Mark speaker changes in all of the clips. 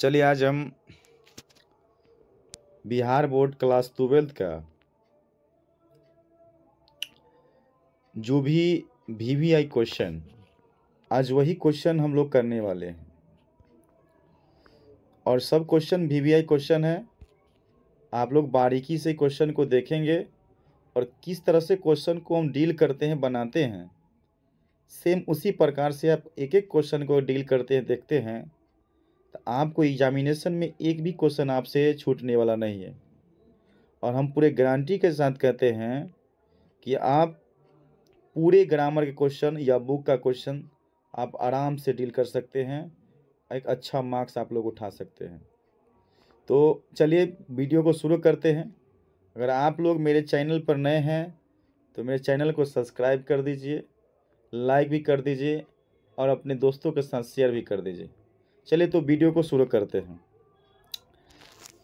Speaker 1: चलिए आज हम बिहार बोर्ड क्लास ट्वेल्थ का जो भी वी वी आई क्वेश्चन आज वही क्वेश्चन हम लोग करने वाले हैं और सब question V V I question है आप लोग बारीकी से क्वेश्चन को देखेंगे और किस तरह से क्वेश्चन को हम डील करते हैं बनाते हैं सेम उसी प्रकार से आप एक एक क्वेश्चन को डील करते हैं देखते हैं तो आपको एग्जामिनेशन में एक भी क्वेश्चन आपसे छूटने वाला नहीं है और हम पूरे गारंटी के साथ कहते हैं कि आप पूरे ग्रामर के क्वेश्चन या बुक का क्वेश्चन आप आराम से डील कर सकते हैं एक अच्छा मार्क्स आप लोग उठा सकते हैं तो चलिए वीडियो को शुरू करते हैं अगर आप लोग मेरे चैनल पर नए हैं तो मेरे चैनल को सब्सक्राइब कर दीजिए लाइक भी कर दीजिए और अपने दोस्तों के साथ शेयर भी कर दीजिए चलिए तो वीडियो को शुरू करते हैं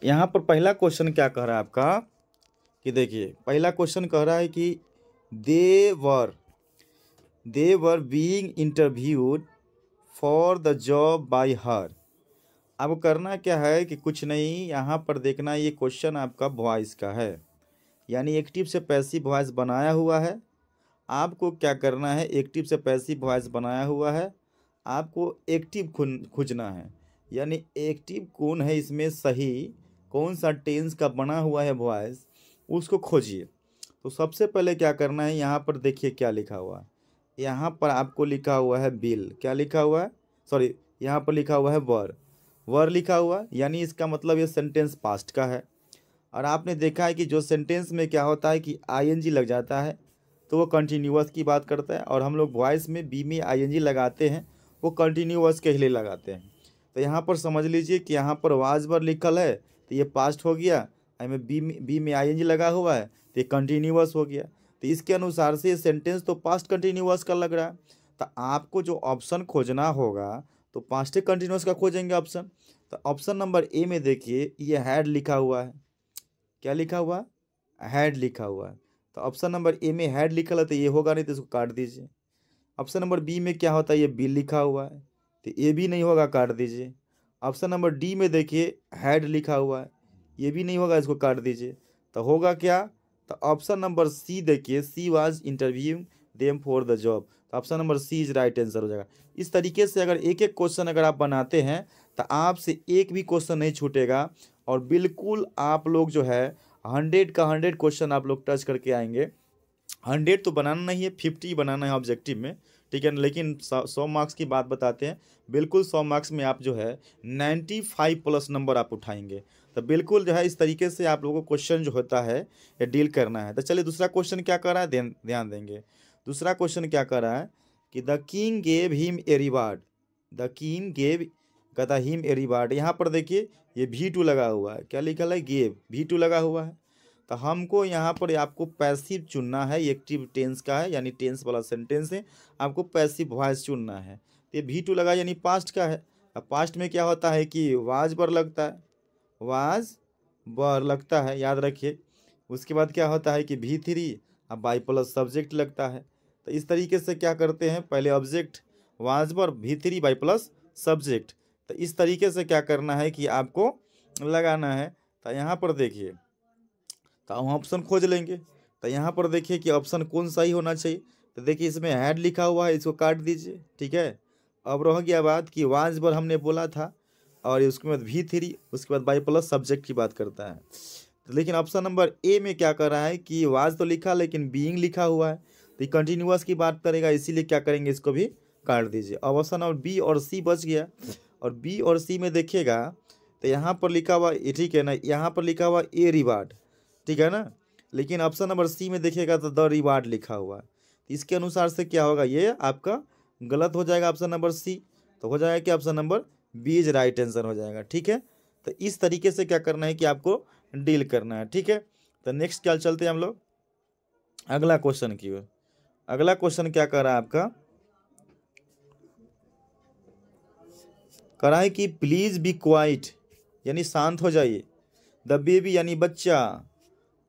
Speaker 1: यहाँ पर पहला क्वेश्चन क्या कह रहा है आपका कि देखिए पहला क्वेश्चन कह रहा है कि they were they were being interviewed for the job by her अब करना क्या है कि कुछ नहीं यहाँ पर देखना ये क्वेश्चन आपका वॉइस का है यानी एक्टिव से पैसिव वॉइस बनाया हुआ है आपको क्या करना है एक्टिव से पैसिव वॉइस बनाया हुआ है आपको एक्टिव खुन खोजना है यानी एक्टिव कौन है इसमें सही कौन सा टेंस का बना हुआ है वॉयस उसको खोजिए तो सबसे पहले क्या करना है यहाँ पर देखिए क्या लिखा हुआ है यहाँ पर आपको लिखा हुआ है बिल क्या लिखा हुआ है सॉरी यहाँ पर लिखा हुआ है वर वर लिखा हुआ यानी इसका मतलब ये सेंटेंस पास्ट का है और आपने देखा है कि जो सेंटेंस में क्या होता है कि आईएनजी लग जाता है तो वो कंटिन्यूस की बात करता है और हम लोग वॉइस में बी में आईएनजी लगाते हैं वो कंटिन्यूस के लिए लगाते हैं तो यहाँ पर समझ लीजिए कि यहाँ पर वाज बर लिखल है तो ये पास्ट हो गया आई में बी में बी में आई एन जी लगा हुआ है तो ये कंटिन्यूस हो गया तो इसके अनुसार से ये सेंटेंस तो पास्ट कंटिन्यूस का लग रहा है तो आपको जो ऑप्शन खोजना होगा तो पास्ट कंटिन्यूस का खोजेंगे ऑप्शन तो ऑप्शन नंबर ए में देखिए ये हैड लिखा हुआ है क्या लिखा हुआ हैड लिखा हुआ है तो ऑप्शन नंबर ए में हैड लिखा है तो ये होगा नहीं तो इसको काट दीजिए ऑप्शन नंबर बी में क्या होता है ये बिल लिखा हुआ है तो ये भी नहीं होगा काट दीजिए ऑप्शन नंबर डी में देखिए हेड लिखा हुआ है ये भी नहीं होगा इसको काट दीजिए तो होगा क्या तो ऑप्शन नंबर सी देखिए she was interview them for the job तो option number C is right answer हो जाएगा इस तरीके से अगर एक एक क्वेश्चन अगर आप बनाते हैं तो आपसे एक भी क्वेश्चन नहीं छूटेगा और बिल्कुल आप लोग जो है हंड्रेड का हंड्रेड क्वेश्चन आप लोग टच करके आएंगे हंड्रेड तो बनाना नहीं है फिफ्टी बनाना है ऑब्जेक्टिव में ठीक है लेकिन सौ मार्क्स की बात बताते हैं बिल्कुल सौ मार्क्स में आप जो है नाइन्टी फाइव प्लस नंबर आप उठाएंगे तो बिल्कुल जो है इस तरीके से आप लोगों को क्वेश्चन जो होता है डील करना है तो चलिए दूसरा क्वेश्चन क्या कर रहा है ध्यान देंगे दूसरा क्वेश्चन क्या कर रहा है कि the king gave him a reward the king gave कहता हिम ए रिवार्ड यहाँ पर देखिए ये भी टू लगा हुआ है क्या लिखा है गेव भी टू लगा हुआ है तो हमको यहाँ पर आपको पैसिव चुनना है एक्टिव टेंस का है यानी टेंस वाला सेंटेंस है आपको पैसिव वॉइस चुनना है तो ये भी टू लगा यानी पास्ट का है अब पास्ट में क्या होता है कि वाज बर लगता है वाज बर लगता है याद रखिए उसके बाद क्या होता है कि भी थ्री अब बाई प्लस सब्जेक्ट लगता है तो इस तरीके से क्या करते हैं पहले ऑब्जेक्ट वाज बर भी थ्री बाई प्लस सब्जेक्ट तो इस तरीके से क्या करना है कि आपको लगाना है तो यहाँ पर देखिए तो हम ऑप्शन खोज लेंगे तो यहाँ पर देखिए कि ऑप्शन कौन सा ही होना चाहिए तो देखिए इसमें हैड लिखा हुआ है इसको काट दीजिए ठीक है अब रह गया बात कि वाज पर हमने बोला था और उसके बाद भी थ्री उसके बाद बाई प्लस सब्जेक्ट की बात करता है तो लेकिन ऑप्शन नंबर ए में क्या कर रहा है कि वाज तो लिखा लेकिन बीइंग लिखा हुआ है तो ये कंटिन्यूस की बात करेगा इसीलिए क्या करेंगे इसको भी काट दीजिए अब ऑप्शन नंबर बी और सी बच गया और बी और सी में देखिएगा तो यहाँ पर लिखा हुआ ठीक है ना यहाँ पर लिखा हुआ ए रिवार्ड ठीक है ना लेकिन ऑप्शन नंबर सी में देखिएगा तो द रिवार्ड लिखा हुआ है तो इसके अनुसार से क्या होगा ये आपका गलत हो जाएगा ऑप्शन नंबर सी तो हो जाएगा कि option number B is right answer हो जाएगा ठीक है तो इस तरीके से क्या करना है कि आपको डील करना है ठीक है तो नेक्स्ट क्या चलते हैं हम लोग अगला क्वेश्चन की ओर अगला क्वेश्चन क्या कर रहा है आपका करा है कि प्लीज़ बी क्वाइट यानी शांत हो जाइए द बेबी यानी बच्चा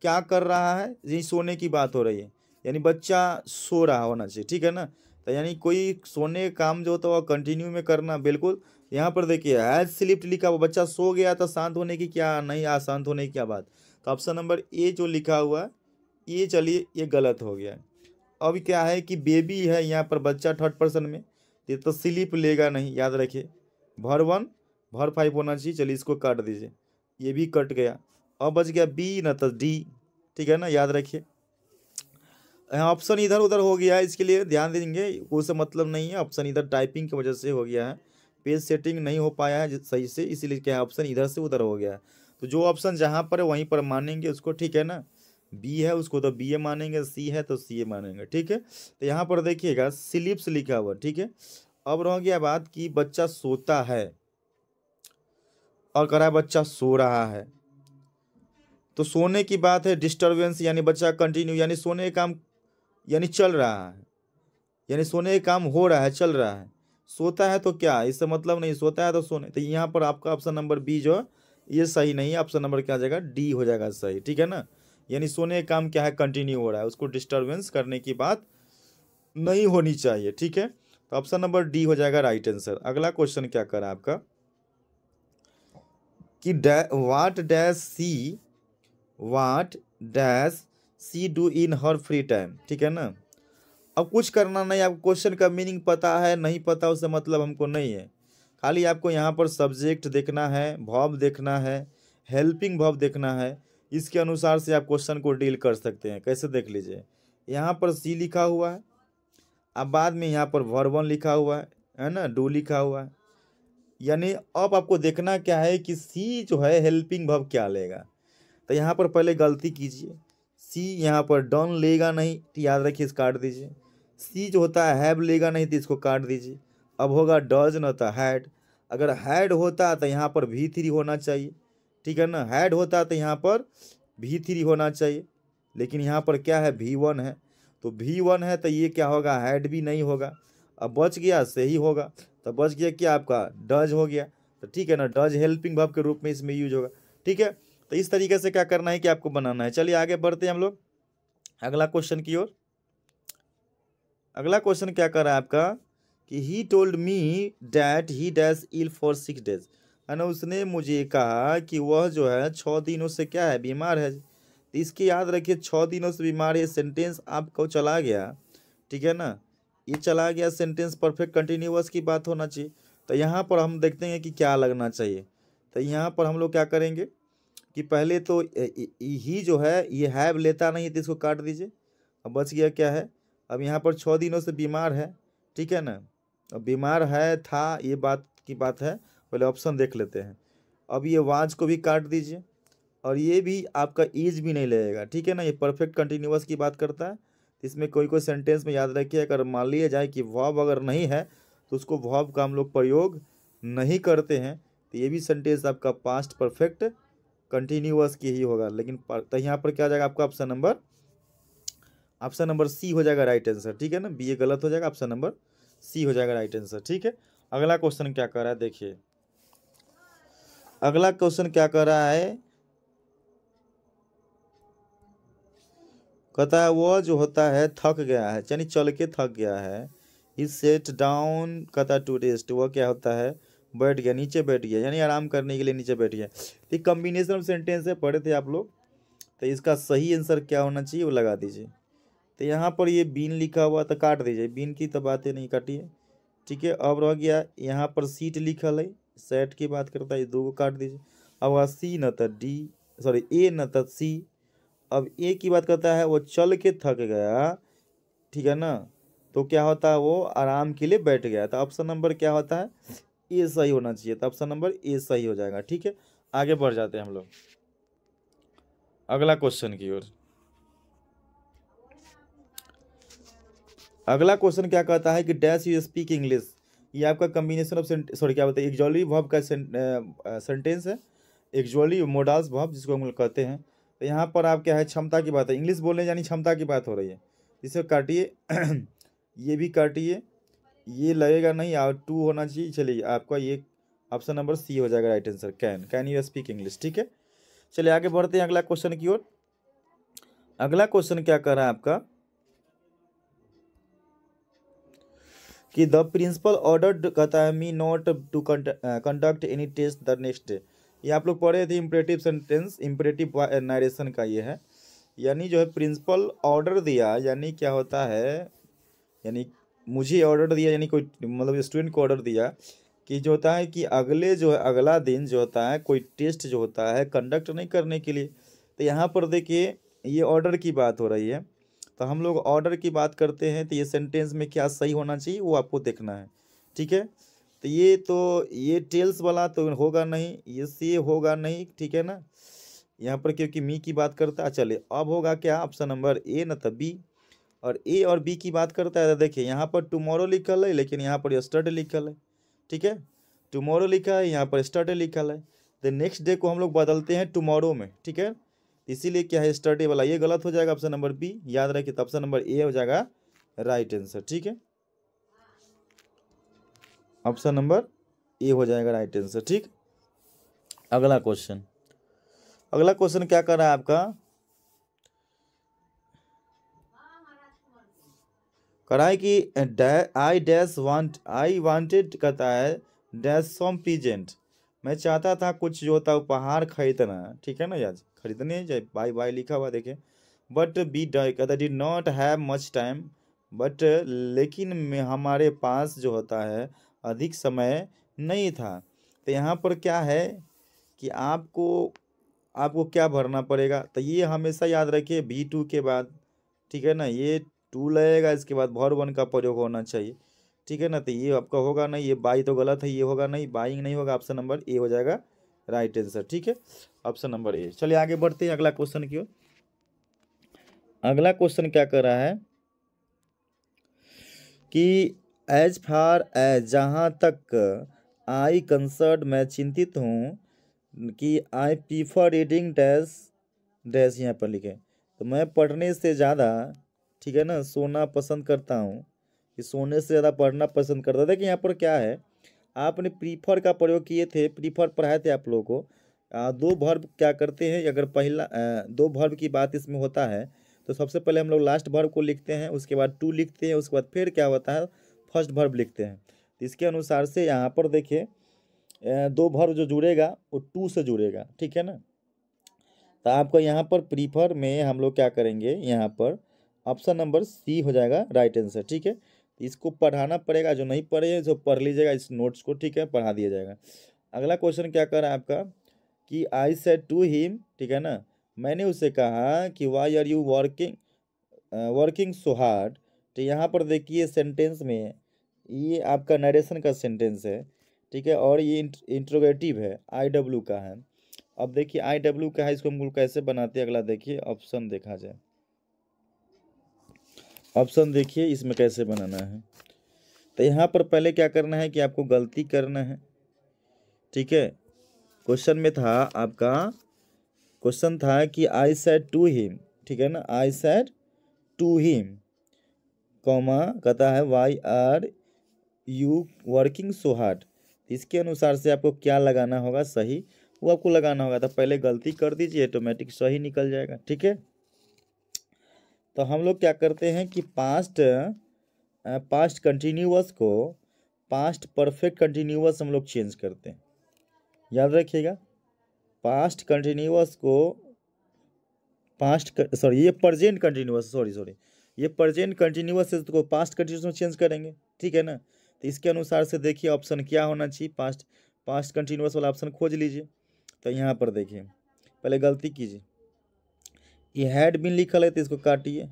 Speaker 1: क्या कर रहा है यही सोने की बात हो रही है यानी बच्चा सो रहा होना चाहिए ठीक है ना तो यानी कोई सोने काम जो होता है वह कंटिन्यू में करना बिल्कुल यहाँ पर देखिए हैज स्लिप्ट लिखा हुआ बच्चा सो गया तो शांत होने की क्या नहीं आ शांत होने की क्या बात तो ऑप्शन नंबर ए जो लिखा हुआ है ये चलिए ये गलत हो गया अब क्या है कि बेबी है यहाँ पर बच्चा थर्ड पर्सन में ये तो स्लिप लेगा नहीं याद रखिए भर वन भर फाइव होना चाहिए चलिए इसको काट दीजिए ये भी कट गया अब हाँ, बच गया बी न तो डी ठीक है ना याद रखिए यहाँ ऑप्शन इधर उधर हो गया है इसके लिए ध्यान देंगे उससे मतलब नहीं है ऑप्शन इधर टाइपिंग की वजह से हो गया है पेज सेटिंग नहीं हो पाया है सही से इसीलिए क्या ऑप्शन इधर से उधर हो गया है तो जो ऑप्शन जहाँ पर है वहीं पर मानेंगे उसको ठीक है ना बी है उसको तो बी ए मानेंगे सी है तो सी ए मानेंगे ठीक है तो यहाँ पर देखिएगा स्लिप्स लिखा हुआ ठीक है अब रह गया बात कि बच्चा सोता है और करा बच्चा सो रहा है तो सोने की बात है डिस्टर्बेंस यानी बच्चा कंटिन्यू यानी सोने का काम यानी चल रहा है यानी सोने का काम हो रहा है चल रहा है सोता है तो क्या इससे मतलब नहीं सोता है तो सोने तो यहाँ पर आपका ऑप्शन नंबर बी जो ये सही नहीं है ऑप्शन नंबर क्या आ जाएगा डी हो जाएगा सही ठीक है ना यानी सोने का काम क्या है कंटिन्यू हो रहा है उसको डिस्टर्बेंस करने की बात नहीं होनी चाहिए ठीक है तो ऑप्शन नंबर डी हो जाएगा राइट आंसर अगला क्वेश्चन क्या करा आपका कि डै what dash she what dash she do in her free time ठीक है ना अब कुछ करना नहीं आपको क्वेश्चन का मीनिंग पता है नहीं पता उससे मतलब हमको नहीं है खाली आपको यहाँ पर सब्जेक्ट देखना है भाव देखना है हेल्पिंग भाव देखना है इसके अनुसार से आप क्वेश्चन को डील कर सकते हैं कैसे देख लीजिए यहाँ पर सी लिखा हुआ है अब बाद में यहाँ पर वर्वन लिखा हुआ है है ना डू लिखा हुआ है यानी अब आपको देखना क्या है कि सी जो है हेल्पिंग भव क्या लेगा तो यहाँ पर पहले गलती कीजिए सी यहाँ पर डन लेगा नहीं तो याद रखिए इस काट दीजिए सी जो होता है हैव लेगा नहीं तो इसको काट दीजिए अब होगा डज न तो हैड अगर हैड होता तो यहाँ पर भी थ्री होना चाहिए ठीक है ना हैड होता तो यहाँ पर भी थ्री होना चाहिए लेकिन यहाँ पर क्या है भी वन है तो भी वन है तो ये क्या होगा हैड भी नहीं होगा अब बच गया से ही होगा तो बच गया क्या आपका डज हो गया तो ठीक है ना डज हेल्पिंग भाव के रूप में इसमें यूज होगा ठीक है तो इस तरीके से क्या करना है कि आपको बनाना है चलिए आगे बढ़ते हैं हम लोग अगला क्वेश्चन की ओर अगला क्वेश्चन क्या कर रहा है आपका कि he told me that he dash ill for six days है ना उसने मुझे कहा कि वह जो है छः दिनों से क्या है बीमार है तो इसके याद रखिए छः दिनों से बीमार ये सेंटेंस आपको चला गया ठीक है ना ये चला गया सेंटेंस परफेक्ट कंटिन्यूस की बात होना चाहिए तो यहाँ पर हम देखते हैं कि क्या लगना चाहिए तो यहाँ पर हम लोग क्या करेंगे कि पहले तो ही जो है ये हैव लेता नहीं है तो इसको काट दीजिए अब बच गया क्या है अब यहाँ पर छः दिनों से बीमार है ठीक है ना अब बीमार है था ये बात की बात है पहले ऑप्शन देख लेते हैं अब ये वाज को भी काट दीजिए और ये भी आपका ईज भी नहीं लगेगा ठीक है ना ये परफेक्ट कंटिन्यूस की बात करता है इसमें कोई कोई सेंटेंस में याद रखिए अगर मान लिया जाए कि वॉब अगर नहीं है तो उसको वॉब का हम लोग प्रयोग नहीं करते हैं तो ये भी सेंटेंस आपका पास्ट परफेक्ट कंटिन्यूस के ही होगा लेकिन तो यहाँ पर क्या आ जाएगा आपका option number option number C हो जाएगा राइट आंसर ठीक है ना बी ए गलत हो जाएगा ऑप्शन नंबर सी हो जाएगा राइट आंसर ठीक है अगला क्वेश्चन क्या कर रहा है देखिए अगला क्वेश्चन क्या कर रहा है कहता है वह जो होता है थक गया है यानी चल के थक गया है ही सेट डाउन कहता टू रेस्ट वह क्या होता है बैठ गया नीचे बैठ गया यानी आराम करने के लिए नीचे बैठ गया तो कम्बिनेशन ऑफ सेंटेंस है पढ़े थे आप लोग तो इसका सही आंसर क्या होना चाहिए वो लगा दीजिए तो यहाँ पर ये बीन लिखा हुआ तो काट दीजिए बीन की तो बातें नहीं काटिए ठीक है अब रह गया यहाँ पर सीट लिखल है सेट की बात करता है दो को काट दीजिए अब वहाँ सी न था डी सॉरी ए न था सी अब ए की बात करता है वो चल के थक गया ठीक है ना तो क्या होता है वो आराम के लिए बैठ गया तो ऑप्शन नंबर क्या होता है ए सही होना चाहिए तो ऑप्शन नंबर ए सही हो जाएगा ठीक है आगे बढ़ जाते हैं हम लोग अगला क्वेश्चन की ओर अगला क्वेश्चन क्या कहता है कि डैश यू स्पीक इंग्लिश ये आपका कम्बिनेशन ऑफ सॉरी क्या हैं एक्जॉली भव का सेंटेंस है एक्जॉली मोडाल्स भव जिसको हम लोग कहते हैं तो यहाँ पर आप क्या है क्षमता की बात है इंग्लिश बोलने यानी क्षमता की बात हो रही है इसे काटिए ये भी काटिए ये लगेगा नहीं और टू होना चाहिए चलिए आपका ये ऑप्शन नंबर सी हो जाएगा right answer can can you speak English ठीक है चलिए आगे बढ़ते हैं अगला क्वेश्चन की ओर अगला क्वेश्चन क्या कर रहा है आपका कि द प्रिंसिपल ऑर्डर कहता है me not to conduct any test the next day ये आप लोग पढ़े थे इम्परेटिव सेंटेंस इम्परेटिव नरेशन का ये है यानी जो है प्रिंसिपल ऑर्डर दिया यानी क्या होता है यानी मुझे ऑर्डर दिया यानी कोई मतलब स्टूडेंट को ऑर्डर दिया कि जो होता है कि अगले जो है अगला दिन जो होता है कोई टेस्ट जो होता है कंडक्ट नहीं करने के लिए तो यहाँ पर देखिए ये ऑर्डर की बात हो रही है तो हम लोग ऑर्डर की बात करते हैं तो ये सेंटेंस में क्या सही होना चाहिए वो आपको देखना है ठीक है तो ये तो ये टेल्स वाला तो होगा नहीं ये से होगा नहीं ठीक है ना यहाँ पर क्योंकि मी की बात करता है चलिए अब होगा क्या ऑप्शन नंबर ए न तो बी और ए और बी की बात करता है तो देखिए यहाँ पर टुमोरो लिखल है लेकिन यहाँ पर स्टडे लिखल है ठीक है टुमोरो लिखा है यहाँ पर स्टडे लिखल है दे नेक्स्ट डे को हम लोग बदलते हैं टुमोरो में ठीक है इसीलिए क्या है स्टडे वाला ये गलत हो जाएगा ऑप्शन नंबर बी याद रखिए तो ऑप्शन नंबर ए हो जाएगा राइट आंसर ठीक है ऑप्शन नंबर ए हो जाएगा राइट आंसर ठीक अगला क्वेश्चन अगला क्वेश्चन क्या कर रहा है आपका कराएं कि I dash want I wanted कहता है डैश सम प्रीजेंट मैं चाहता था कुछ जो होता उपहार खरीदना ठीक है ना यार खरीदने जाए बाई बाई लिखा हुआ देखें बट बी कहता did not have much time but लेकिन में हमारे पास जो होता है अधिक समय नहीं था तो यहाँ पर क्या है कि आपको आपको क्या भरना पड़ेगा तो ये हमेशा याद रखिए बी टू के बाद ठीक है ना ये टू लगेगा इसके बाद भर वन का प्रयोग होना चाहिए ठीक है ना तो ये आपका होगा नहीं ये बाई तो गलत है ये होगा नहीं बाइंग नहीं होगा ऑप्शन नंबर ए हो जाएगा राइट आंसर ठीक है ऑप्शन नंबर ए चलिए आगे बढ़ते हैं अगला क्वेश्चन की ओर अगला क्वेश्चन क्या कर रहा है कि एज फार एज जहाँ तक आई कंसर्ट मैं चिंतित हूँ कि I prefer reading dash dash यहाँ पर लिखे तो मैं पढ़ने से ज़्यादा ठीक है ना सोना पसंद करता हूँ कि सोने से ज़्यादा पढ़ना पसंद करता देखिए यहाँ पर क्या है आपने प्रीफर का प्रयोग किए थे प्रीफर पढ़ाए थे आप लोगों को आ, दो भर्ब क्या करते हैं अगर पहला आ, दो भर्ब की बात इसमें होता है तो सबसे पहले हम लोग लास्ट भर्ब को लिखते हैं उसके बाद टू लिखते हैं उसके बाद फिर क्या होता है फर्स्ट भर्ब लिखते हैं तो इसके अनुसार से यहाँ पर देखिए दो भर्ब जो जुड़ेगा वो टू से जुड़ेगा ठीक है ना तो आपको यहाँ पर प्रीफर में हम लोग क्या करेंगे यहाँ पर ऑप्शन नंबर सी हो जाएगा राइट आंसर ठीक है इसको पढ़ाना पड़ेगा जो नहीं पढ़े जो पढ़ लीजिएगा इस नोट्स को ठीक है पढ़ा दिया जाएगा अगला क्वेश्चन क्या कर रहा है आपका कि आई सेड टू हिम ठीक है ना मैंने उसे कहा कि why are you working working so hard तो यहाँ पर देखिए सेंटेंस में ये आपका नरेशन का सेंटेंस है ठीक है और ये इंट्रोगेटिव है आई डब्ल्यू का है अब देखिए आई डब्ल्यू का है इसको हम लोग कैसे बनाते हैं अगला देखिए ऑप्शन देखा जाए ऑप्शन देखिए इसमें कैसे बनाना है तो यहाँ पर पहले क्या करना है कि आपको गलती करना है ठीक है क्वेश्चन में था आपका क्वेश्चन था कि आई सेड टू हिम ठीक है ना I said to him comma कहता है why are you working so hard इसके अनुसार से आपको क्या लगाना होगा सही वो आपको लगाना होगा तो पहले गलती कर दीजिए ऑटोमेटिक सही निकल जाएगा ठीक है तो हम लोग क्या करते हैं कि पास्ट पास्ट कंटिन्यूस को पास्ट परफेक्ट कंटिन्यूस हम लोग चेंज करते हैं याद रखिएगा पास्ट कंटिन्यूस को पास्ट सॉरी ये प्रजेंट कंटिन्यूस सॉरी सॉरी ये प्रजेंट कंटिन्यूस है तो पास्ट कंटिन्यूस में चेंज करेंगे ठीक है ना तो इसके अनुसार से देखिए ऑप्शन क्या होना चाहिए पास्ट पास्ट कंटिन्यूस वाला ऑप्शन खोज लीजिए तो यहाँ पर देखिए पहले गलती कीजिए ये हेड बिन लिखल है तो इसको काटिए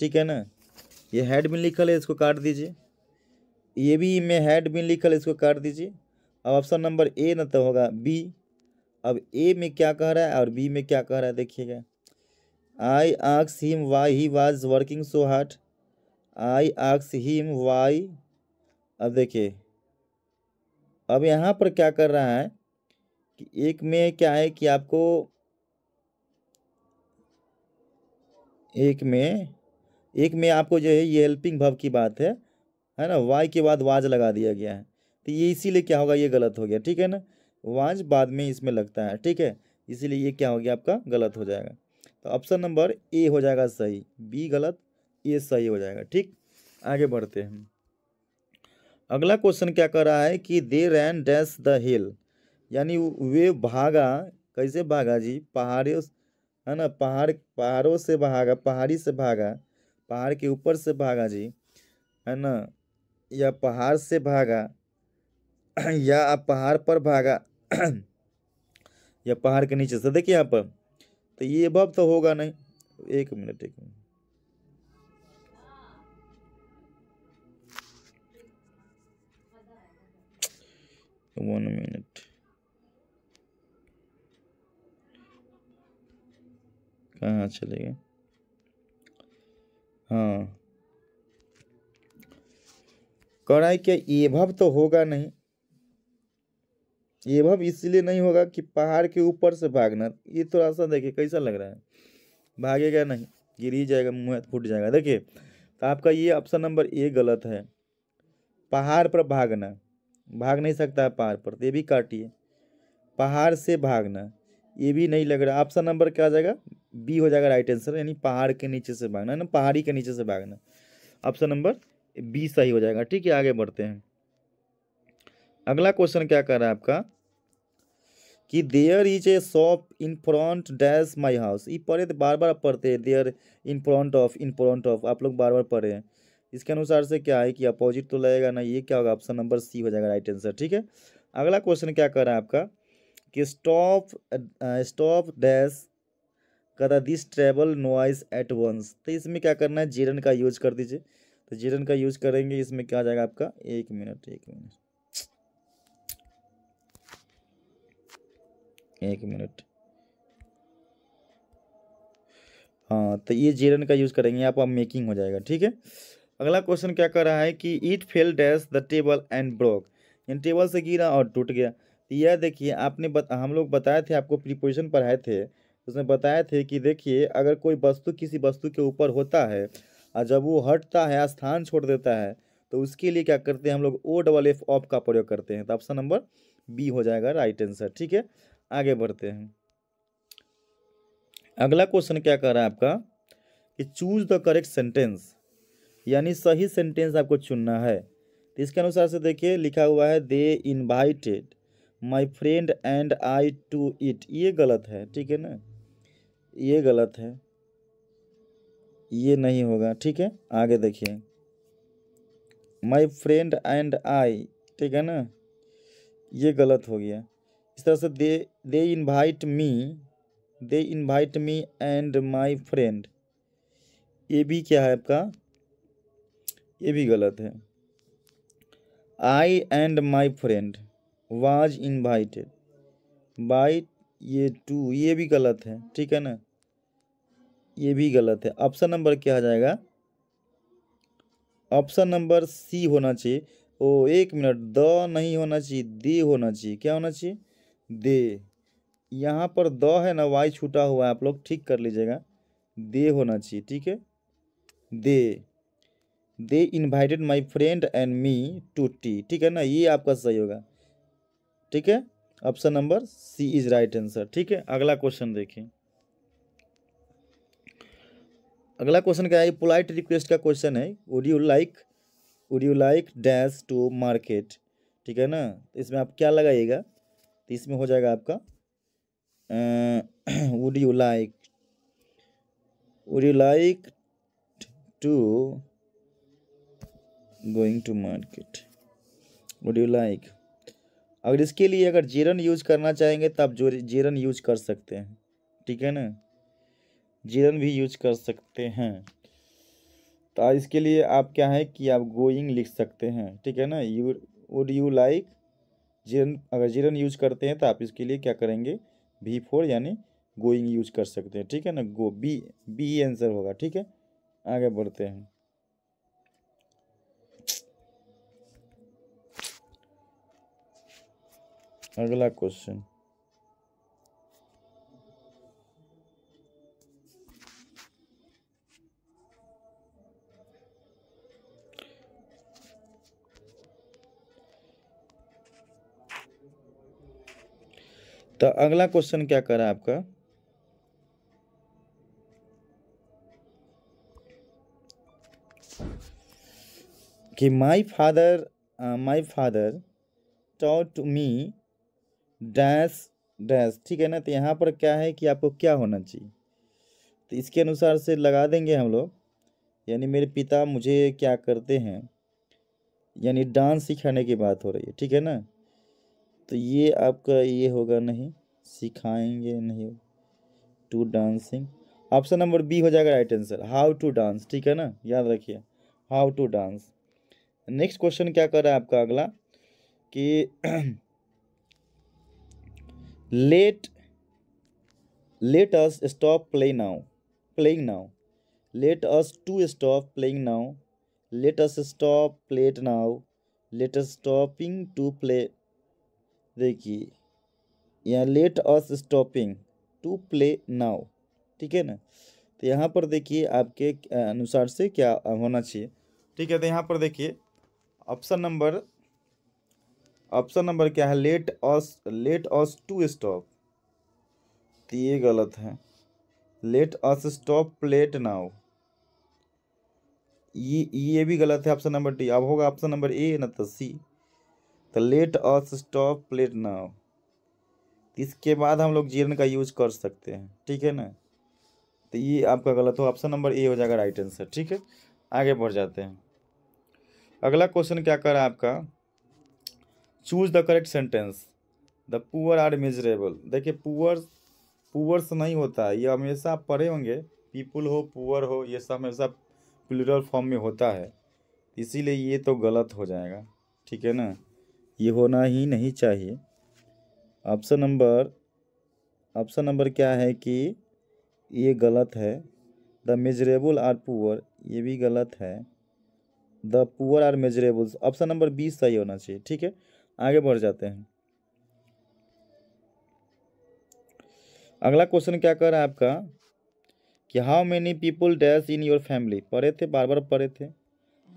Speaker 1: ठीक है ना ये हेड बिन लिखल है इसको काट दीजिए ये भी में हेड बिन लिखल है इसको काट दीजिए अब ऑप्शन नंबर ए न तो होगा बी अब ए में क्या कह रहा है और बी में क्या कह रहा है देखिएगा आई आक्स him why he was working so heart I आक्स him why अब देखिए अब यहाँ पर क्या कर रहा है कि एक में क्या है कि आपको एक में एक में आपको जो है ये हेल्पिंग भव की बात है है ना वाई के बाद वाज लगा दिया गया है तो ये इसीलिए क्या होगा ये गलत हो गया ठीक है ना वाज बाद में इसमें लगता है ठीक है इसीलिए ये क्या हो गया आपका गलत हो जाएगा तो ऑप्शन नंबर ए हो जाएगा सही बी गलत ए सही हो जाएगा ठीक आगे बढ़ते हैं अगला क्वेश्चन क्या कर रहा है कि दे रैन डैश द हिल यानी वे भागा कैसे भागा जी पहाड़ियों है ना पहाड़ पहाड़ों से भागा पहाड़ी से भागा पहाड़ के ऊपर से भागा जी है ना या पहाड़ से भागा या आप पहाड़ पर भागा या पहाड़ के नीचे से देखिए यहाँ पर तो ये बब तो होगा नहीं एक मिनट एक मिनट वन मिनट कहाँ चले गए हाँ कड़ाई के ये भव एभव तो होगा नहीं एभव इसलिए नहीं होगा कि पहाड़ के ऊपर से भागना ये थोड़ा सा देखिए कैसा लग रहा है भागेगा नहीं गिर ही जाएगा मुँह फूट जाएगा देखिए तो आपका ये ऑप्शन नंबर ए गलत है पहाड़ पर भागना भाग नहीं सकता है पहाड़ पर तो ये भी काटिए पहाड़ से भागना ये भी नहीं लग रहा ऑप्शन नंबर क्या आ जाएगा बी हो जाएगा राइट आंसर यानी पहाड़ के नीचे से भागना है ना पहाड़ी के नीचे से भागना ऑप्शन नंबर बी सही हो जाएगा ठीक है आगे बढ़ते हैं अगला क्वेश्चन क्या कर रहा है आपका कि there is a shop in front dash my house ये पढ़े तो बार बार पढ़ते हैं there in front of in front of आप लोग बार बार पढ़े हैं इसके अनुसार से क्या है कि अपोजिट तो लगेगा ना ये क्या होगा ऑप्शन नंबर सी हो जाएगा राइट आंसर ठीक है अगला क्वेश्चन क्या कर रहा है आपका कि स्टॉप स्टॉप डैश कदा this terrible noise at once तो इसमें क्या करना है जीरन का यूज कर दीजिए तो जीरन का यूज करेंगे इसमें क्या आ जाएगा आपका एक मिनट एक मिनट एक मिनट हाँ तो ये जीरन का यूज़ करेंगे आप मेकिंग हो जाएगा ठीक है अगला क्वेश्चन क्या कर रहा है कि it fell dash the table and broke यानी टेबल से गिरा और टूट गया तो यह देखिए आपने बत, हम लोग बताए थे आपको प्रीपोजिशन पढ़ाए थे उसमें बताए थे कि देखिए अगर कोई वस्तु किसी वस्तु के ऊपर होता है और जब वो हटता है स्थान छोड़ देता है तो उसके लिए क्या करते हैं हम लोग ओ डबल एफ ऑफ का प्रयोग करते हैं तो ऑप्शन नंबर बी हो जाएगा राइट आंसर ठीक है आगे बढ़ते हैं अगला क्वेश्चन क्या कह रहा है आपका कि चूज द करेक्ट सेंटेंस यानी सही सेंटेंस आपको चुनना है तो इसके अनुसार से देखिए लिखा हुआ है they invited my friend and I to it ये गलत है ठीक है ना ये गलत है ये नहीं होगा ठीक है आगे देखिए माई फ्रेंड एंड आई ठीक है ना ये गलत हो गया इस तरह से they they invite me they invite me and my friend ये भी क्या है आपका ये भी गलत है I and my friend was invited by ये टू ये भी गलत है ठीक है ना ये भी गलत है ऑप्शन नंबर क्या आ जाएगा ऑप्शन नंबर सी होना चाहिए ओ एक मिनट द नहीं होना चाहिए दे होना चाहिए क्या होना चाहिए दे यहाँ पर द है ना वाई छूटा हुआ है आप लोग ठीक कर लीजिएगा दे होना चाहिए ठीक है they they invited my friend and me too टी ठीक है ना ये आपका सही होगा ठीक है option number C is right answer ठीक है अगला क्वेश्चन देखिए अगला क्वेश्चन क्या है पोलाइट रिक्वेस्ट का क्वेश्चन है would you like would you like dash to market ठीक है ना इसमें आप क्या लगाइएगा तो इसमें हो जाएगा आपका would you like would you like to going to market would you like अगर इसके लिए अगर जीरन यूज करना चाहेंगे तो आप जो जीरन यूज कर सकते हैं ठीक है ना जीरन भी यूज कर सकते हैं तो इसके लिए आप क्या है कि आप गोइंग लिख सकते हैं ठीक है ना you would you like gerund अगर जीरन यूज करते हैं तो आप इसके लिए क्या करेंगे भी फोर यानी गोइंग यूज कर सकते हैं ठीक है ना गो बी बी आंसर होगा ठीक है आगे बढ़ते हैं अगला क्वेश्चन तो अगला क्वेश्चन क्या करा आपका कि my father my father taught me dash dash ठीक है ना तो यहाँ पर क्या है कि आपको क्या होना चाहिए तो इसके अनुसार से लगा देंगे हम लोग यानी मेरे पिता मुझे क्या करते हैं यानी डांस सिखाने की बात हो रही है ठीक है ना तो ये आपका ये होगा नहीं सिखाएंगे नहीं to dancing option number B हो जाएगा right answer how to dance ठीक है ना याद रखिए how to dance next question क्या कर रहा है आपका अगला कि let let us stop play now playing now let us to stop playing now let us stop played now let us stopping to play देखिए यहाँ let us stopping to play now ठीक है ना तो यहाँ पर देखिए आपके अनुसार से क्या होना चाहिए ठीक है तो यहाँ पर देखिए ऑप्शन नंबर ऑप्शन नंबर क्या है let us let us to stop तो ये गलत है let us stop played now ये ये भी गलत है ऑप्शन नंबर डी अब होगा ऑप्शन नंबर ए न तो सी तो let us stop played now इसके बाद हम लोग जीरन का यूज कर सकते हैं ठीक है ना तो ये आपका गलत हो ऑप्शन नंबर ए हो जाएगा राइट आंसर ठीक है आगे बढ़ जाते हैं अगला क्वेश्चन क्या कर रहा है आपका choose the correct sentence the poor are miserable देखिए पुअर पुअर से नहीं होता है ये हमेशा आप पढ़े होंगे पीपुल हो पुअर हो ये सब हमेशा प्लूरल फॉर्म में होता है इसीलिए ये तो गलत हो जाएगा ठीक है ना ये होना ही नहीं चाहिए ऑप्शन नंबर ऑप्शन नंबर क्या है कि ये गलत है द मेजरेबल आर पुअर ये भी गलत है the poor are miserable option number बीस सही होना चाहिए ठीक है आगे बढ़ जाते हैं अगला क्वेश्चन क्या कर रहा है आपका कि how many people dash in your family पढ़े थे बार बार पढ़े थे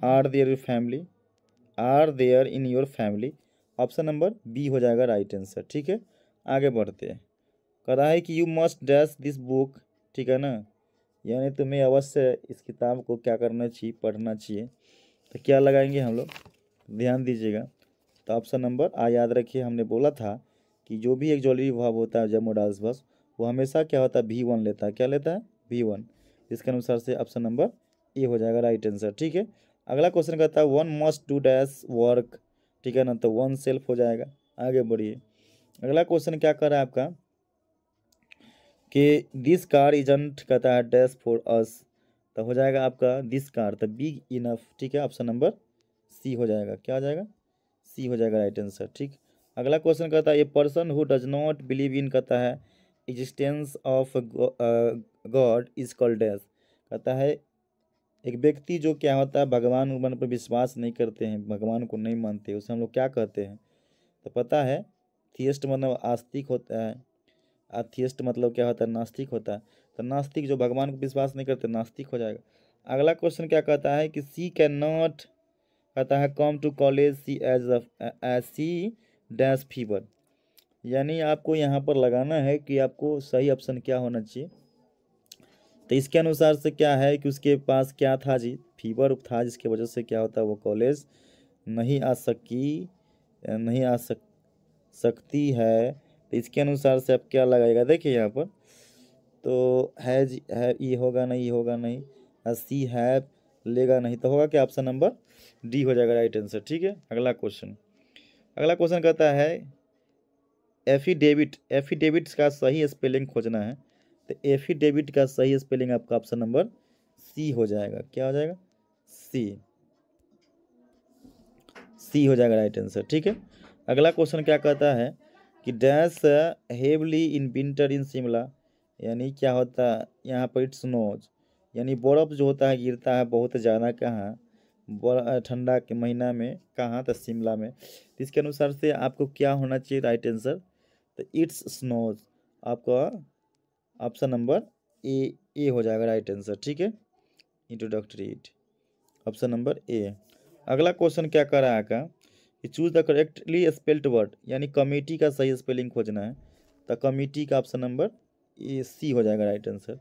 Speaker 1: are there your family are there in your family option number B हो जाएगा राइट आंसर ठीक है आगे बढ़ते हैं कह रहा है कि you must dash this book ठीक है ना यानी तुम्हें अवश्य इस किताब को क्या करना चाहिए पढ़ना चाहिए तो क्या लगाएंगे हम लोग ध्यान दीजिएगा तो ऑप्शन नंबर आ याद रखिए हमने बोला था कि जो भी एक ज्वेलरी भाव होता है जमोडाल्स बस वो हमेशा क्या होता है भी वन लेता है क्या लेता है भी वन इसके अनुसार से ऑप्शन नंबर ए हो जाएगा राइट आंसर ठीक है अगला क्वेश्चन कहता है one must to dash work ठीक है ना तो वन सेल्फ हो जाएगा आगे बढ़िए अगला क्वेश्चन क्या कर रहा है आपका कि दिस कार इजेंट कहता है डैश फॉर अस तो हो जाएगा आपका this car the big enough ठीक है ऑप्शन नंबर सी हो जाएगा क्या हो जाएगा सी हो जाएगा राइट आंसर ठीक अगला क्वेश्चन कहता है a person who does not believe in कहता है existence of God is called dash कहता है एक व्यक्ति जो क्या होता है भगवान उमन पर विश्वास नहीं करते हैं भगवान को नहीं मानते उसे हम लोग क्या कहते हैं तो पता है थियस्ट मतलब आस्तिक होता है अथियस्ट मतलब क्या होता है नास्तिक होता है तो नास्तिक जो भगवान को विश्वास नहीं करते नास्तिक हो जाएगा अगला क्वेश्चन क्या कहता है कि सी कैन नॉट कहता है come to college she as as she dash fever यानी आपको यहाँ पर लगाना है कि आपको सही ऑप्शन क्या होना चाहिए तो इसके अनुसार से क्या है कि उसके पास क्या था जी फीवर था जिसके वजह से क्या होता है वो कॉलेज नहीं आ सकी नहीं आ सक सकती है तो इसके अनुसार से आप क्या लगाएगा देखिए यहाँ पर तो है जी है ये होगा नहीं ये होगा नहीं सी है लेगा नहीं तो होगा क्या ऑप्शन नंबर डी हो जाएगा राइट आंसर ठीक है अगला क्वेश्चन अगला क्वेश्चन कहता है एफिडेविट एफिडेविट्स का सही स्पेलिंग खोजना है तो एफिडेविट का सही स्पेलिंग आपका ऑप्शन नंबर सी हो जाएगा क्या हो जाएगा सी सी हो जाएगा राइट आंसर ठीक है अगला क्वेश्चन क्या कहता है कि dash heavily in winter in Shimla यानी क्या होता है यहाँ पर इट्स स्नोज यानी बर्फ़ जो होता है गिरता है बहुत ज़्यादा कहाँ ठंडा के महीना में कहाँ तो शिमला में तो इसके अनुसार से आपको क्या होना चाहिए राइट आंसर तो इट्स स्नोज आपका ऑप्शन नंबर ए ए हो जाएगा राइट आंसर ठीक है इंट्रोडक्टरी ऑप्शन नंबर ए अगला क्वेश्चन क्या कर रहा है का कि choose the correctly spelled word यानी कमेटी का सही स्पेलिंग खोजना है तो कमेटी का ऑप्शन नंबर ए सी हो जाएगा राइट आंसर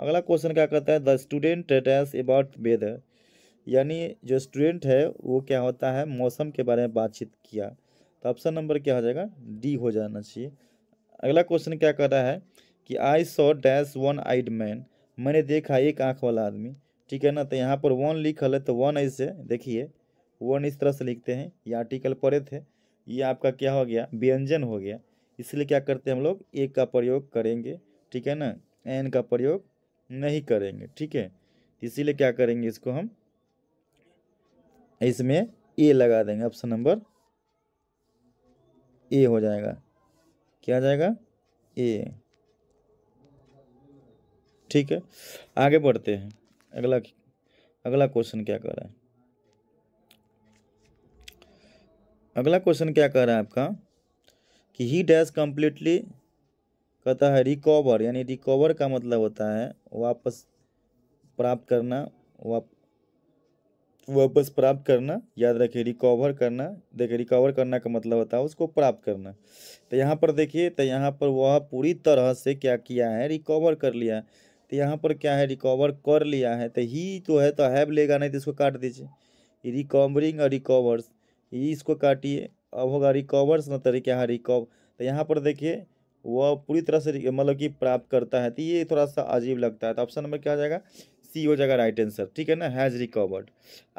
Speaker 1: अगला क्वेश्चन क्या करता है द स्टूडेंट टेटैस अबाउट वेदर यानी जो स्टूडेंट है वो क्या होता है मौसम के बारे में बातचीत किया तो ऑप्शन नंबर क्या हो जाएगा डी हो जाना चाहिए अगला क्वेश्चन क्या कर रहा है कि I saw dash one eyed man मैंने देखा एक आँख वाला आदमी ठीक है ना तो यहाँ पर वन लिखल है तो वन ऐसे देखिए वन इस तरह से लिखते हैं ये आर्टिकल पढ़े थे ये आपका क्या हो गया व्यंजन हो गया इसलिए क्या करते हैं हम लोग एक का प्रयोग करेंगे ठीक है ना एन का प्रयोग नहीं करेंगे ठीक है इसीलिए क्या करेंगे इसको हम इसमें ए लगा देंगे ऑप्शन नंबर ए हो जाएगा क्या जाएगा ए ठीक है आगे बढ़ते हैं अगला अगला क्वेश्चन क्या कह रहा है अगला क्वेश्चन क्या कह रहा है आपका कि ही डैश कम्प्लीटली कहता है रिकवर यानी रिकवर का मतलब होता है वापस प्राप्त करना वाप वापस प्राप्त करना याद रखिए रिकवर करना देखिए रिकवर करना का मतलब होता है उसको प्राप्त करना तो यहाँ पर देखिए तो यहाँ पर वह पूरी तरह से क्या किया है रिकवर कर लिया तो यहाँ पर क्या है रिकवर कर लिया है तो ही तो है तो हैव लेगा नहीं तो इसको काट दीजिए रिकवरिंग और रिकवर्स ये इसको काटिए अब होगा रिकवर्स ना तरीके यहाँ रिकव तो यहाँ पर देखिए वह पूरी तरह से मतलब कि प्राप्त करता है तो ये थोड़ा सा अजीब लगता है तो ऑप्शन नंबर क्या हो जाएगा सी हो जाएगा राइट आंसर ठीक है ना हैज़ रिकवर्ड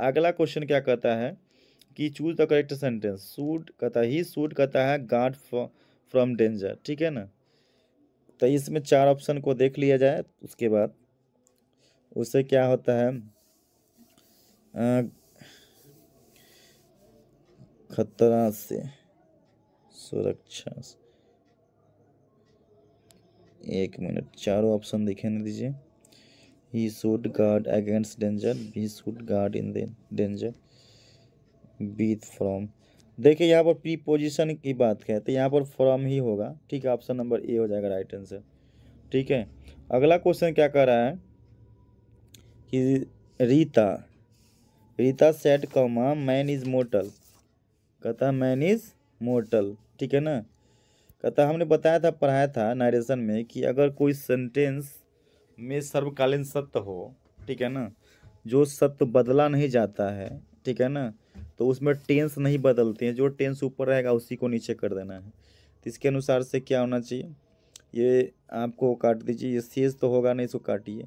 Speaker 1: अगला क्वेश्चन क्या कहता है कि choose the correct sentence suit कहता ही सूट कहता है गार्ड फ्रॉम डेंजर ठीक है ना तो इसमें चार ऑप्शन को देख लिया जाए उसके बाद उसे क्या होता है खतरा से सुरक्षा से एक मिनट चारों ऑप्शन दिखेने दीजिए he should guard against danger B should guard in danger बीथ फ्रॉम देखिए यहाँ पर प्री पोजिशन की बात है तो यहाँ पर फ्रॉम ही होगा ठीक है ऑप्शन नंबर ए हो जाएगा राइट आंसर ठीक है अगला क्वेश्चन क्या कर रहा है कि Rita Rita said comma man is mortal कहता मैन इज मोटल ठीक है ना कहता हमने बताया था पढ़ाया था नारेशन में कि अगर कोई सेंटेंस में सर्वकालीन सत्य हो ठीक है ना जो सत्य बदला नहीं जाता है ठीक है ना तो उसमें टेंस नहीं बदलते हैं जो टेंस ऊपर रहेगा उसी को नीचे कर देना है तो इसके अनुसार से क्या होना चाहिए ये आपको काट दीजिए ये सेज तो होगा नहीं इसको काटिए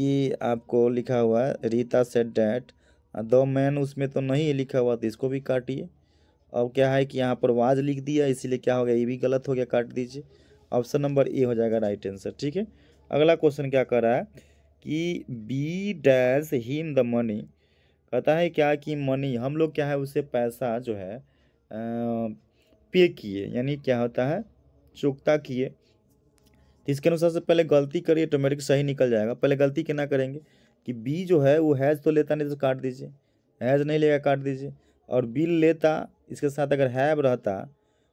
Speaker 1: ये आपको लिखा हुआ है Rita said that the man उसमें तो नहीं लिखा हुआ तो इसको भी काटिए अब क्या है कि यहाँ पर वाज लिख दिया इसीलिए क्या हो गया ये भी गलत हो गया काट दीजिए ऑप्शन नंबर ए हो जाएगा राइट आंसर ठीक है अगला क्वेश्चन क्या कर रहा है कि be dash him the money कहता है क्या कि मनी हम लोग क्या है उसे पैसा जो है पे किए यानी क्या होता है चुकता किए तो इसके अनुसार से पहले गलती करिए ऑटोमेटिक सही निकल जाएगा पहले गलती के ना करेंगे कि बी जो है वो हैज़ तो लेता नहीं तो काट दीजिए हैज़ नहीं लेगा काट दीजिए और बिल लेता इसके साथ अगर हैव रहता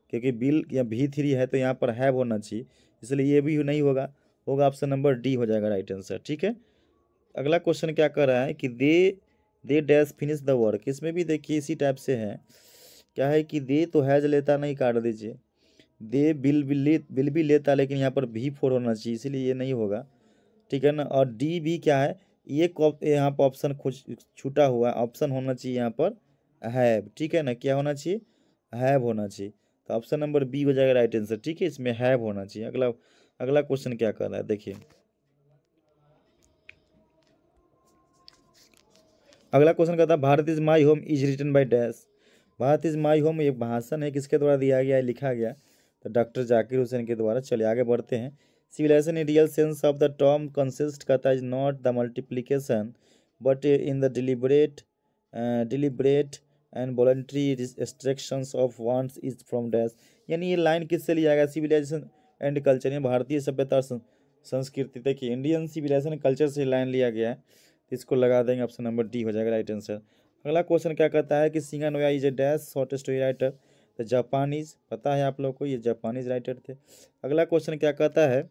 Speaker 1: क्योंकि बिल या भी थ्री है तो यहाँ पर हैव होना चाहिए इसलिए ये भी नहीं होगा होगा ऑप्शन नंबर डी हो जाएगा राइट आंसर ठीक है अगला क्वेश्चन क्या कर रहा है कि they they dash finish the work इसमें भी देखिए इसी टाइप से है क्या है कि दे तो हैज लेता नहीं काट दीजिए दे बिल भी बिल भी लेता लेकिन यहाँ पर भी फोर होना चाहिए इसीलिए ये नहीं होगा ठीक है ना और डी भी क्या है ये यहाँ पर ऑप्शन छूटा हुआ ऑप्शन होना चाहिए यहाँ पर हैव ठीक है ना क्या होना चाहिए हैव होना चाहिए तो ऑप्शन नंबर बी हो जाएगा राइट आंसर ठीक है इसमें हैव होना चाहिए अगला अगला क्वेश्चन क्या कर रहा है देखिए अगला क्वेश्चन कहता है Bharat is my home is written by dash Bharat is my home एक भाषण है किसके द्वारा दिया गया है लिखा गया तो डॉक्टर जाकिर हुसैन के द्वारा चले आगे बढ़ते हैं civilisation in real sense of the term consist कहता is not the multiplication but in the deliberate deliberate and voluntary restrictions of wants is from dash यानी ये लाइन किससे लिया गया सिविलाइजेशन एंड कल्चर यानी भारतीय सभ्यता संस्कृति देखिए इंडियन सिविलाइजेशन कल्चर से लाइन लिया गया है इसको लगा देंगे ऑप्शन नंबर डी हो जाएगा राइट आंसर अगला क्वेश्चन क्या कहता है कि Shiga Naoya is a dash shortest story writer तो जापानीज पता है आप लोग को ये जापानीज राइटर थे अगला क्वेश्चन क्या कहता है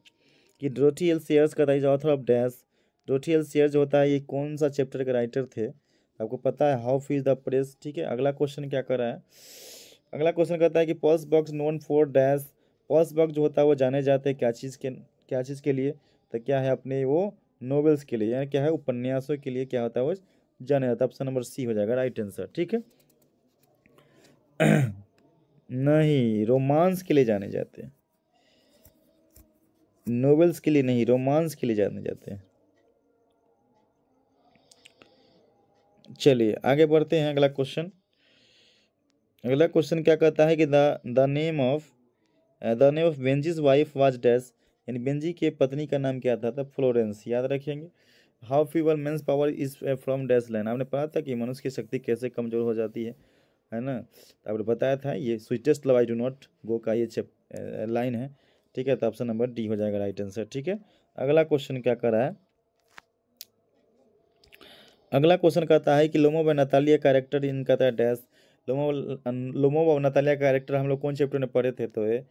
Speaker 1: कि ड्रोटी एल सेयर्स का is author of dash Dorothy L Sayers जो होता है ये कौन सा चैप्टर के राइटर थे आपको पता है हाउ फीज द प्रेस ठीक है अगला क्वेश्चन क्या कर रहा है अगला क्वेश्चन कहता है कि Pearl S Buck known for dash Pearl S Buck जो होता है वो जाने जाते हैं क्या चीज़ के क्या चीज़ के लिए तो क्या है अपने वो नॉवेल्स के लिए यानी क्या है उपन्यासों के लिए क्या होता है वो जाने जाता है ऑप्शन नंबर सी हो जाएगा राइट आंसर ठीक है नहीं रोमांस के लिए जाने जाते हैं नॉवेल्स के लिए नहीं रोमांस के लिए जाने जाते हैं चलिए आगे बढ़ते हैं अगला क्वेश्चन अगला क्वेश्चन क्या कहता है कि the the name of the name of Benji's wife was dash यानी बेंजी के पत्नी का नाम क्या था था फ्लोरेंस याद रखेंगे how fuel men's power is from dash line आपने पढ़ा था कि मनुष्य की शक्ति कैसे कमजोर हो जाती है है ना तो आपने बताया था ये sweetest love I do not go का ये लाइन है ठीक है तो ऑप्शन नंबर डी हो जाएगा राइट आंसर ठीक है अगला क्वेश्चन क्या कर रहा है अगला क्वेश्चन कहता है कि लोमो व नतालिया कैरेक्टर इनका था डैश लोमो लोमो व नतालिया कैरेक्टर हम लोग कौन चैप्टर में पढ़े थे तो ये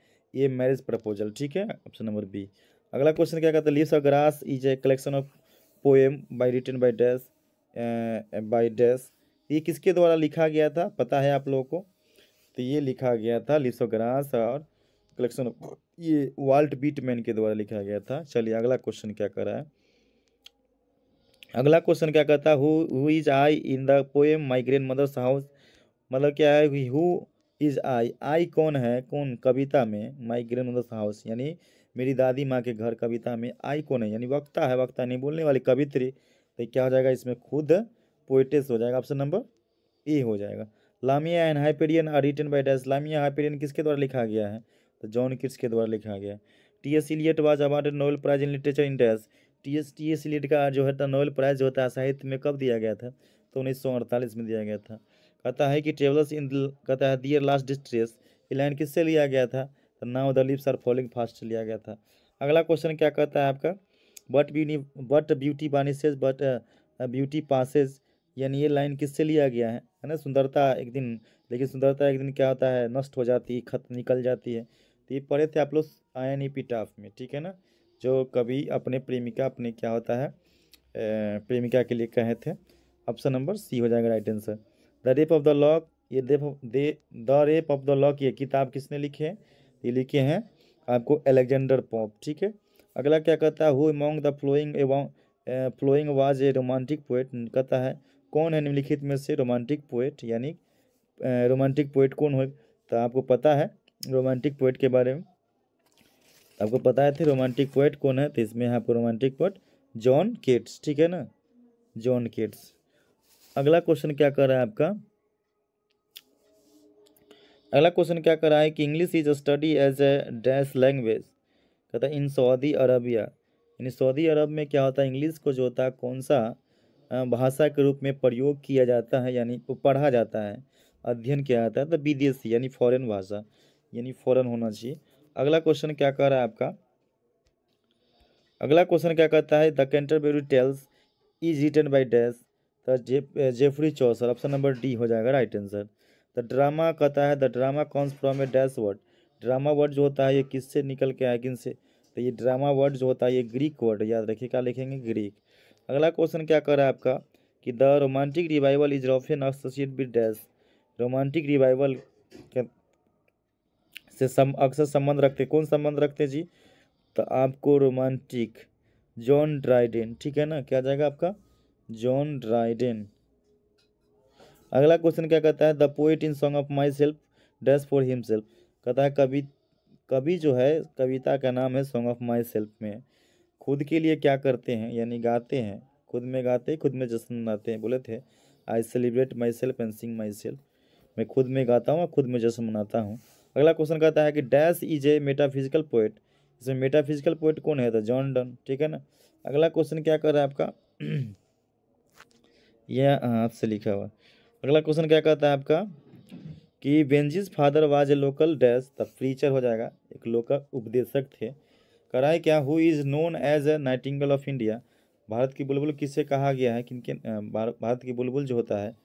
Speaker 1: ए मैरिज प्रपोजल ठीक है ऑप्शन नंबर बी अगला क्वेश्चन क्या कहता है leaves of grass is a collection of poem by written by dash by dash ये किसके द्वारा लिखा गया था पता है आप लोगों को तो ये लिखा गया था लिप्स ऑफ ग्रास और कलेक्शन ऑफ ये वाल्ट बीटमैन के द्वारा लिखा गया था चलिए अगला क्वेश्चन क्या कर रहा है अगला क्वेश्चन क्या कहता है who is I in the poem my grandmother's house मतलब क्या है हु इज आई आई कौन है कौन कविता में माई ग्रैंड मदर्स हाउस यानी मेरी दादी माँ के घर कविता में आई कौन है यानी वक्ता है वक्ता नहीं बोलने वाली कवित्री तो क्या हो जाएगा इसमें खुद पोइटेस हो जाएगा ऑप्शन नंबर ए हो जाएगा Lamia and Hyperion are written by dash Lamia Hyperion किसके द्वारा लिखा गया है तो जॉन किट्स के द्वारा लिखा गया है T S Eliot was awarded Nobel prize in literature in dash T S T S Eliot का जो है नोवल तो प्राइज होता है साहित्य में कब दिया गया था तो उन्नीस में दिया गया था कहता है कि ट्रेवलर्स इन कहता है दियर लास्ट डिस्ट्रेस ये लाइन किससे लिया गया था तो now the leaves are falling fast लिया गया था अगला क्वेश्चन क्या कहता है आपका but beauty but beauty vanishes but beauty passes यानी ये लाइन किससे लिया गया है है ना सुंदरता एक दिन लेकिन सुंदरता एक दिन क्या होता है नष्ट हो जाती है खत निकल जाती है तो ये पढ़े थे आप लोग आई एन ई पी टाफ में ठीक है ना जो कभी अपने प्रेमिका अपने क्या होता है प्रेमिका के लिए कहे थे ऑप्शन नंबर सी हो जाएगा right answer the rape of the lock ये the rape of the lock ये किताब किसने लिखे हैं ये लिखे हैं आपको एलेक्जेंडर पॉप ठीक है अगला क्या कहता है who among the following following was a romantic poet कहता है कौन है निम्नलिखित में से रोमांटिक पोएट यानी रोमांटिक uh, पोएट कौन हो तो आपको पता है रोमांटिक पोएट के बारे में आपको पता है थे रोमांटिक पोएट कौन है तो इसमें आपको रोमांटिक पोएट जॉन केट्स ठीक है ना जॉन केट्स अगला क्वेश्चन क्या कर रहा है आपका अगला क्वेश्चन क्या कर रहा है कि English is study as a dash language कहता है इन सऊदी अरबिया यानी सऊदी अरब में क्या होता है इंग्लिश को जो होता है कौन सा भाषा के रूप में प्रयोग किया जाता है यानी पढ़ा जाता है अध्ययन किया जाता है तो विदेशी यानी फॉरेन भाषा यानी फॉरेन होना चाहिए अगला क्वेश्चन क्या कर रहा है आपका अगला क्वेश्चन क्या कहता है the Canterbury Tales is written by dash तो J Geoffrey Chaucer option number D हो जाएगा राइट आंसर द तो ड्रामा कहता है the drama comes from a dash word drama word जो होता है ये किससे निकल के आया किन से तो ये ड्रामा वर्ड जो होता है ये ग्रीक वर्ड याद रखिए क्या लिखेंगे ग्रीक अगला क्वेश्चन क्या कर रहा है आपका कि the romantic revival is often associated with dash romantic revival से सम अक्सर संबंध रखते कौन संबंध रखते जी तो आपको रोमांटिक जॉन ड्राइडेन ठीक है ना क्या जाएगा आपका जॉन ड्राइडेन अगला क्वेश्चन क्या कहता है the poet in song of myself dash for himself कहता है कवि कवि जो है कविता का नाम है सॉन्ग ऑफ माई सेल्फ में खुद के लिए क्या करते हैं यानी गाते हैं खुद में गाते खुद में जश्न मनाते हैं बोले थे I celebrate myself and sing myself मैं खुद में गाता हूँ और खुद में जश्न मनाता हूँ अगला क्वेश्चन कहता है कि dash is a metaphysical poet इसमें मेटाफिजिकल पोइट कौन है तो जॉन डन ठीक है ना अगला क्वेश्चन क्या कर रहा है आपका यह आपसे लिखा हुआ अगला क्वेश्चन क्या कहता है आपका कि Benjie's father was a local dash the preacher हो जाएगा एक लोकल उपदेशक थे कराए क्या who is known as a nightingale of India भारत की बुलबुल किसे कहा गया है किनके भारत की बुलबुल जो होता है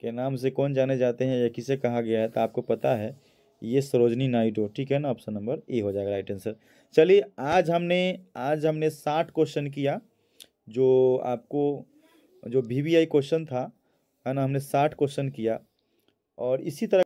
Speaker 1: के नाम से कौन जाने जाते हैं या किसे कहा गया है तो आपको पता है ये सरोजनी नायडू ठीक है ना ऑप्शन नंबर ए हो जाएगा राइट आंसर चलिए आज हमने आज हमने साठ क्वेश्चन किया जो आपको जो वी क्वेश्चन था है ना हमने साठ क्वेश्चन किया और इसी तरह